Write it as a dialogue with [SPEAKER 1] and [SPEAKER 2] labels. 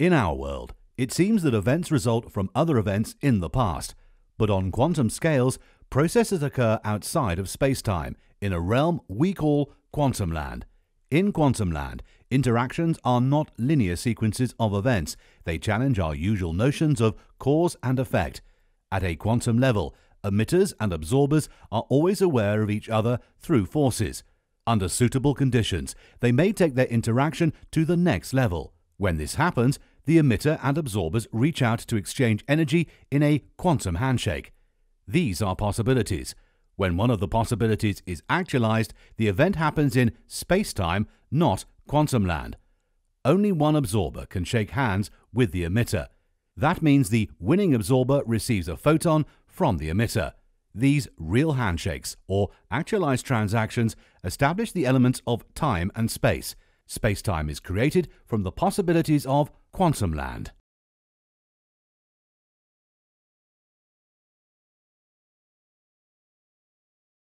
[SPEAKER 1] In our world,
[SPEAKER 2] it seems that events result from other events in the past, but on quantum scales, processes occur outside of space-time in a realm we call quantum land. In quantum land, interactions are not linear sequences of events. They challenge our usual notions of cause and effect. At a quantum level, emitters and absorbers are always aware of each other through forces. Under suitable conditions, they may take their interaction to the next level. When this happens, the emitter and absorbers reach out to exchange energy in a quantum handshake. These are possibilities. When one of the possibilities is actualized, the event happens in space-time, not quantum land. Only one absorber can shake hands with the emitter. That means the winning absorber receives a photon from the emitter. These real handshakes, or actualized transactions, establish the elements of time and space – Space-time is created from the possibilities of quantum land.